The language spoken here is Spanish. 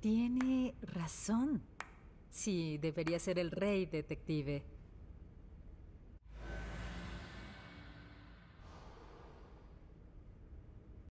Tiene razón. Sí, debería ser el rey detective.